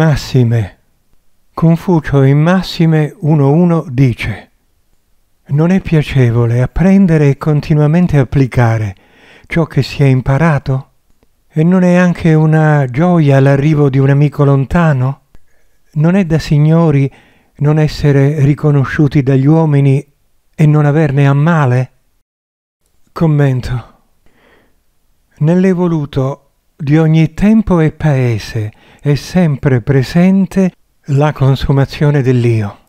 massime. Confucio in Massime 1.1 dice Non è piacevole apprendere e continuamente applicare ciò che si è imparato? E non è anche una gioia l'arrivo di un amico lontano? Non è da signori non essere riconosciuti dagli uomini e non averne a male? Commento. Nell'evoluto di ogni tempo e paese è sempre presente la consumazione dell'io.